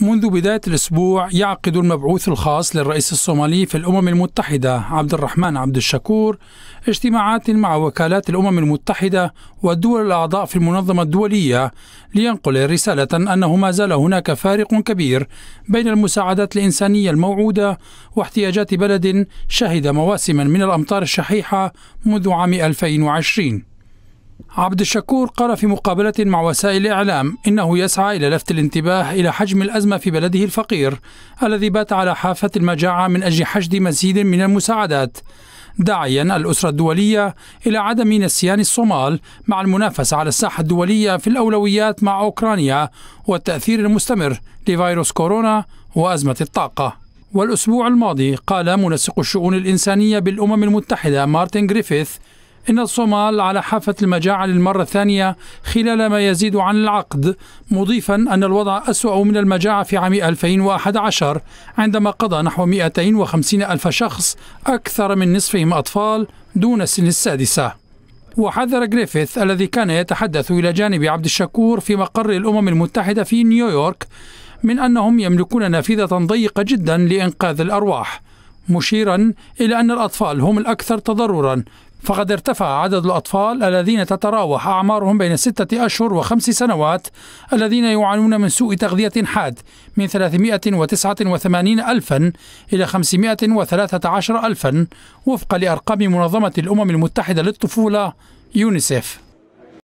منذ بداية الأسبوع يعقد المبعوث الخاص للرئيس الصومالي في الأمم المتحدة عبد الرحمن عبد الشكور اجتماعات مع وكالات الأمم المتحدة والدول الأعضاء في المنظمة الدولية لينقل رسالة أنه ما زال هناك فارق كبير بين المساعدات الإنسانية الموعودة واحتياجات بلد شهد مواسما من الأمطار الشحيحة منذ عام 2020 عبد الشكور قال في مقابلة مع وسائل إعلام إنه يسعى إلى لفت الانتباه إلى حجم الأزمة في بلده الفقير الذي بات على حافة المجاعة من أجل حشد مزيد من المساعدات داعيا الأسرة الدولية إلى عدم نسيان الصومال مع المنافسة على الساحة الدولية في الأولويات مع أوكرانيا والتأثير المستمر لفيروس كورونا وأزمة الطاقة والأسبوع الماضي قال منسق الشؤون الإنسانية بالأمم المتحدة مارتن جريفيث إن الصومال على حافة المجاعة للمرة الثانية خلال ما يزيد عن العقد مضيفا أن الوضع أسوأ من المجاعة في عام 2011 عندما قضى نحو 250 ألف شخص أكثر من نصفهم أطفال دون السن السادسة وحذر جريفيث الذي كان يتحدث إلى جانب عبد الشكور في مقر الأمم المتحدة في نيويورك من أنهم يملكون نافذة ضيقة جدا لإنقاذ الأرواح مشيرا إلى أن الأطفال هم الأكثر تضررا فقد ارتفع عدد الأطفال الذين تتراوح أعمارهم بين ستة أشهر وخمس سنوات الذين يعانون من سوء تغذية حاد من 389 ألفا إلى 513 ألفا وفقا لأرقام منظمة الأمم المتحدة للطفولة يونيسف